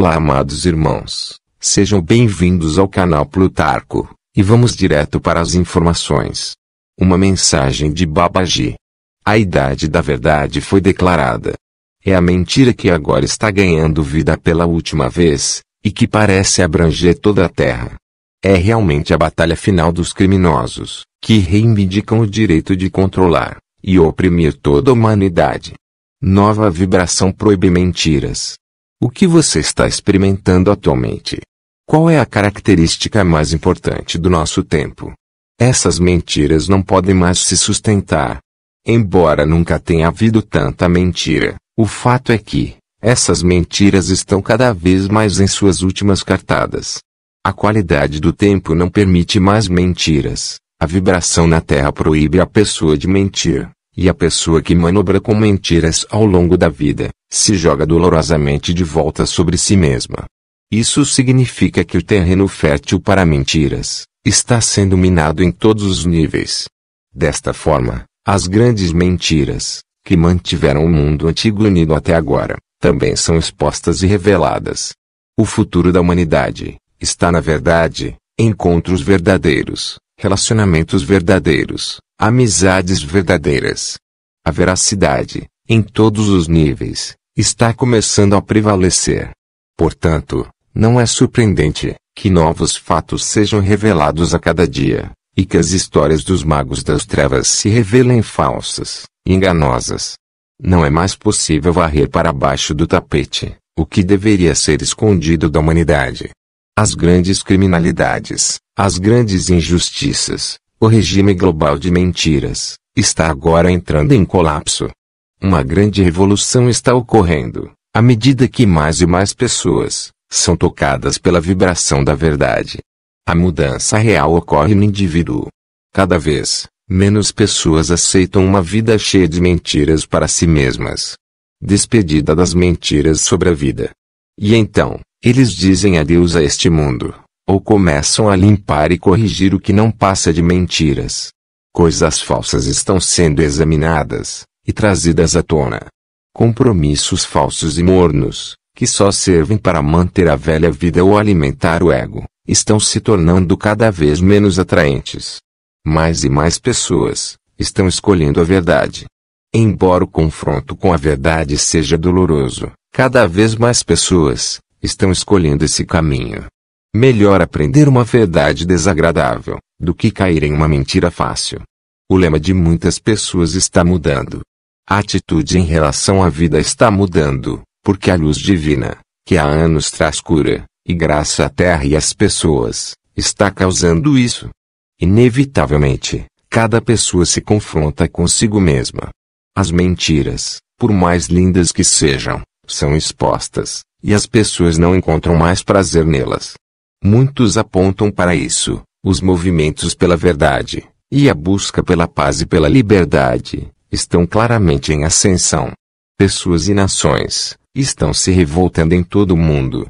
Olá, amados irmãos. Sejam bem-vindos ao canal Plutarco, e vamos direto para as informações. Uma mensagem de Babaji. A idade da verdade foi declarada. É a mentira que agora está ganhando vida pela última vez, e que parece abranger toda a terra. É realmente a batalha final dos criminosos, que reivindicam o direito de controlar e oprimir toda a humanidade. Nova vibração proíbe mentiras, o que você está experimentando atualmente? Qual é a característica mais importante do nosso tempo? Essas mentiras não podem mais se sustentar. Embora nunca tenha havido tanta mentira, o fato é que, essas mentiras estão cada vez mais em suas últimas cartadas. A qualidade do tempo não permite mais mentiras, a vibração na Terra proíbe a pessoa de mentir. E a pessoa que manobra com mentiras ao longo da vida, se joga dolorosamente de volta sobre si mesma. Isso significa que o terreno fértil para mentiras está sendo minado em todos os níveis. Desta forma, as grandes mentiras, que mantiveram o mundo antigo unido até agora, também são expostas e reveladas. O futuro da humanidade está, na verdade, encontros verdadeiros, relacionamentos verdadeiros, Amizades verdadeiras. A veracidade, em todos os níveis, está começando a prevalecer. Portanto, não é surpreendente que novos fatos sejam revelados a cada dia, e que as histórias dos magos das trevas se revelem falsas, enganosas. Não é mais possível varrer para baixo do tapete o que deveria ser escondido da humanidade. As grandes criminalidades, as grandes injustiças, o regime global de mentiras está agora entrando em colapso. Uma grande revolução está ocorrendo, à medida que mais e mais pessoas são tocadas pela vibração da verdade. A mudança real ocorre no indivíduo. Cada vez menos pessoas aceitam uma vida cheia de mentiras para si mesmas. Despedida das mentiras sobre a vida. E então, eles dizem adeus a este mundo, ou começam a limpar e corrigir o que não passa de mentiras. Coisas falsas estão sendo examinadas e trazidas à tona. Compromissos falsos e mornos, que só servem para manter a velha vida ou alimentar o ego, estão se tornando cada vez menos atraentes. Mais e mais pessoas estão escolhendo a verdade. Embora o confronto com a verdade seja doloroso, cada vez mais pessoas estão escolhendo esse caminho. Melhor aprender uma verdade desagradável do que cair em uma mentira fácil. O lema de muitas pessoas está mudando. A atitude em relação à vida está mudando, porque a luz divina, que há anos traz cura e graça à terra e às pessoas, está causando isso. Inevitavelmente, cada pessoa se confronta consigo mesma. As mentiras, por mais lindas que sejam, são expostas, e as pessoas não encontram mais prazer nelas. Muitos apontam para isso os movimentos pela verdade e a busca pela paz e pela liberdade estão claramente em ascensão. Pessoas e nações estão se revoltando em todo o mundo.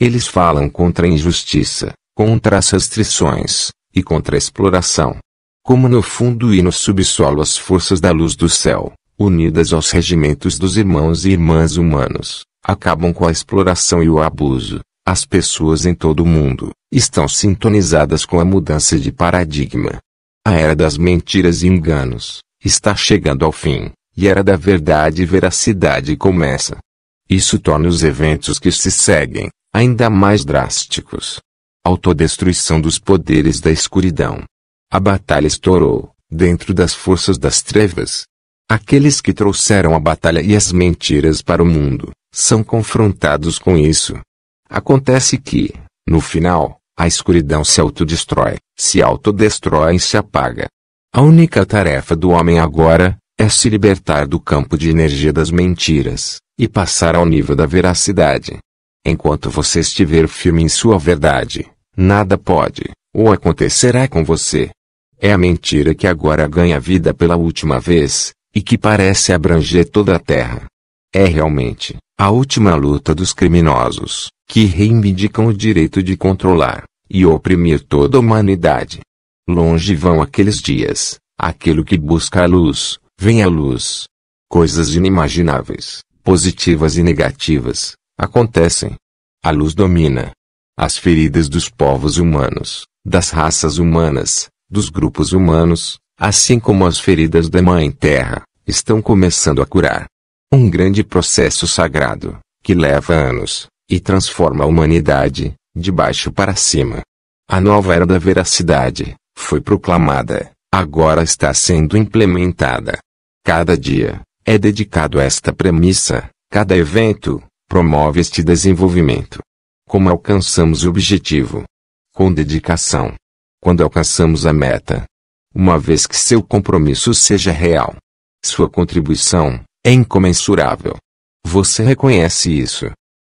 Eles falam contra a injustiça, contra as restrições e contra a exploração. Como no fundo e no subsolo as forças da luz do céu, unidas aos regimentos dos irmãos e irmãs humanos, acabam com a exploração e o abuso. As pessoas em todo o mundo estão sintonizadas com a mudança de paradigma. A era das mentiras e enganos está chegando ao fim, e a era da verdade e veracidade começa. Isso torna os eventos que se seguem ainda mais drásticos. Autodestruição dos poderes da escuridão. A batalha estourou dentro das forças das trevas. Aqueles que trouxeram a batalha e as mentiras para o mundo são confrontados com isso Acontece que, no final, a escuridão se autodestrói, se autodestrói e se apaga. A única tarefa do homem agora é se libertar do campo de energia das mentiras e passar ao nível da veracidade. Enquanto você estiver firme em sua verdade, nada pode ou acontecerá com você. É a mentira que agora ganha vida pela última vez e que parece abranger toda a Terra. É realmente a última luta dos criminosos, que reivindicam o direito de controlar e oprimir toda a humanidade. Longe vão aqueles dias, aquilo que busca a luz, vem à luz. Coisas inimagináveis, positivas e negativas, acontecem. A luz domina. As feridas dos povos humanos, das raças humanas, dos grupos humanos, assim como as feridas da Mãe Terra, estão começando a curar. Um grande processo sagrado, que leva anos, e transforma a humanidade, de baixo para cima. A nova era da veracidade, foi proclamada, agora está sendo implementada. Cada dia, é dedicado a esta premissa, cada evento, promove este desenvolvimento. Como alcançamos o objetivo? Com dedicação. Quando alcançamos a meta? Uma vez que seu compromisso seja real. Sua contribuição, é incomensurável. Você reconhece isso.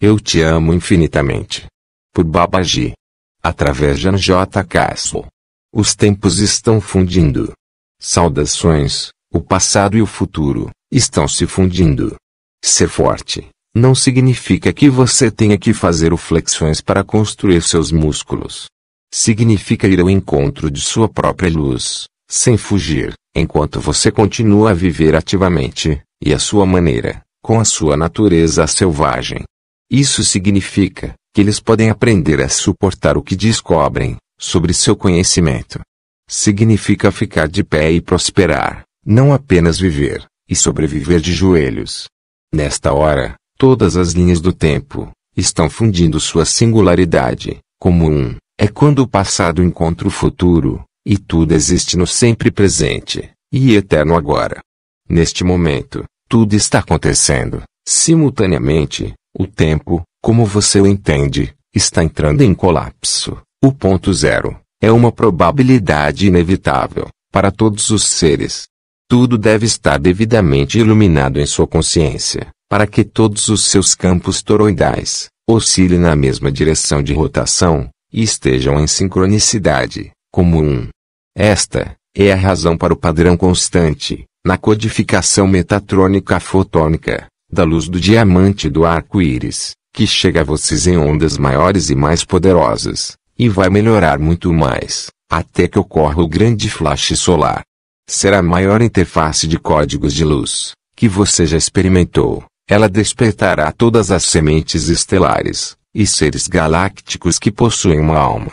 Eu te amo infinitamente. Por Babaji. Através de J. Castle. Os tempos estão fundindo. Saudações, o passado e o futuro estão se fundindo. Ser forte não significa que você tenha que fazer flexões para construir seus músculos. Significa ir ao encontro de sua própria luz, sem fugir, enquanto você continua a viver ativamente, e à sua maneira, com a sua natureza selvagem. Isso significa que eles podem aprender a suportar o que descobrem sobre seu conhecimento. Significa ficar de pé e prosperar, não apenas viver e sobreviver de joelhos. Nesta hora, todas as linhas do tempo estão fundindo sua singularidade, como um. É quando o passado encontra o futuro, e tudo existe no sempre presente e eterno agora. Neste momento, tudo está acontecendo, simultaneamente, o tempo, como você o entende, está entrando em colapso. O ponto zero é uma probabilidade inevitável para todos os seres. Tudo deve estar devidamente iluminado em sua consciência, para que todos os seus campos toroidais oscilem na mesma direção de rotação e estejam em sincronicidade, como um. Esta é a razão para o padrão constante, na codificação metatrônica fotônica, da luz do diamante do arco-íris, que chega a vocês em ondas maiores e mais poderosas, e vai melhorar muito mais, até que ocorra o grande flash solar. Será a maior interface de códigos de luz que você já experimentou. Ela despertará todas as sementes estelares e seres galácticos que possuem uma alma.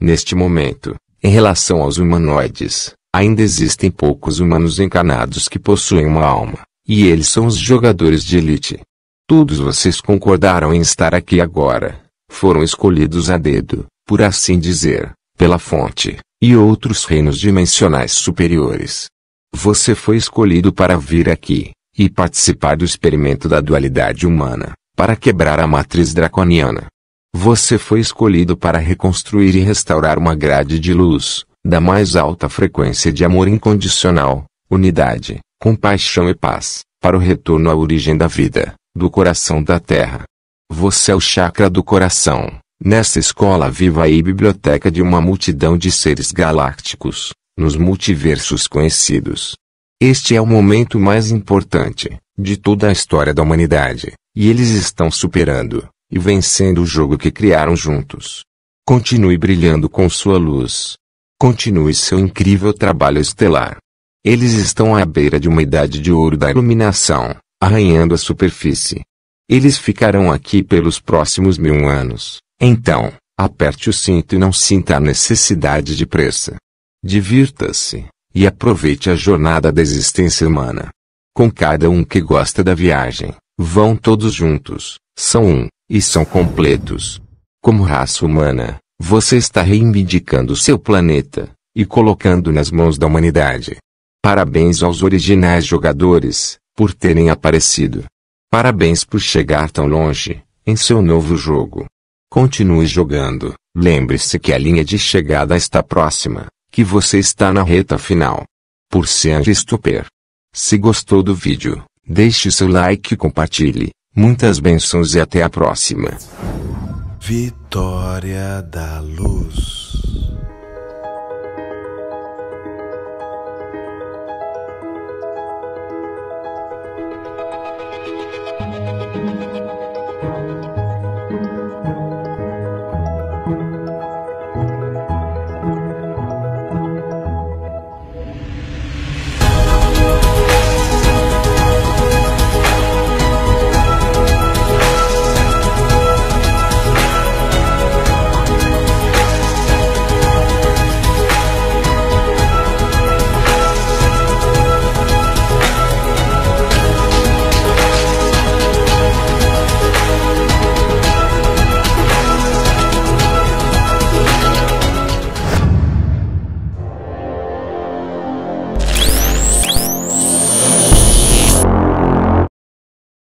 Neste momento, em relação aos humanoides, Ainda existem poucos humanos encarnados que possuem uma alma, e eles são os jogadores de elite. Todos vocês concordaram em estar aqui agora. Foram escolhidos a dedo, por assim dizer, pela fonte, e outros reinos dimensionais superiores. Você foi escolhido para vir aqui, e participar do experimento da dualidade humana, para quebrar a matriz draconiana. Você foi escolhido para reconstruir e restaurar uma grade de luz, da mais alta frequência de amor incondicional, unidade, compaixão e paz, para o retorno à origem da vida, do coração da terra. Você é o chakra do coração. Nesta escola viva e biblioteca de uma multidão de seres galácticos, nos multiversos conhecidos. Este é o momento mais importante de toda a história da humanidade, e eles estão superando e vencendo o jogo que criaram juntos. Continue brilhando com sua luz, Continue seu incrível trabalho estelar. Eles estão à beira de uma idade de ouro da iluminação, arranhando a superfície. Eles ficarão aqui pelos próximos mil anos. Então, aperte o cinto e não sinta a necessidade de pressa. Divirta-se e aproveite a jornada da existência humana. Com cada um que gosta da viagem, vão todos juntos, são um, e são completos. Como raça humana, você está reivindicando seu planeta e colocando nas mãos da humanidade. Parabéns aos originais jogadores por terem aparecido. Parabéns por chegar tão longe em seu novo jogo. Continue jogando. Lembre-se que a linha de chegada está próxima, que você está na reta final. Por Seange Stuper. Se gostou do vídeo, deixe seu like e compartilhe. Muitas bênçãos e até a próxima. Vitória da Luz.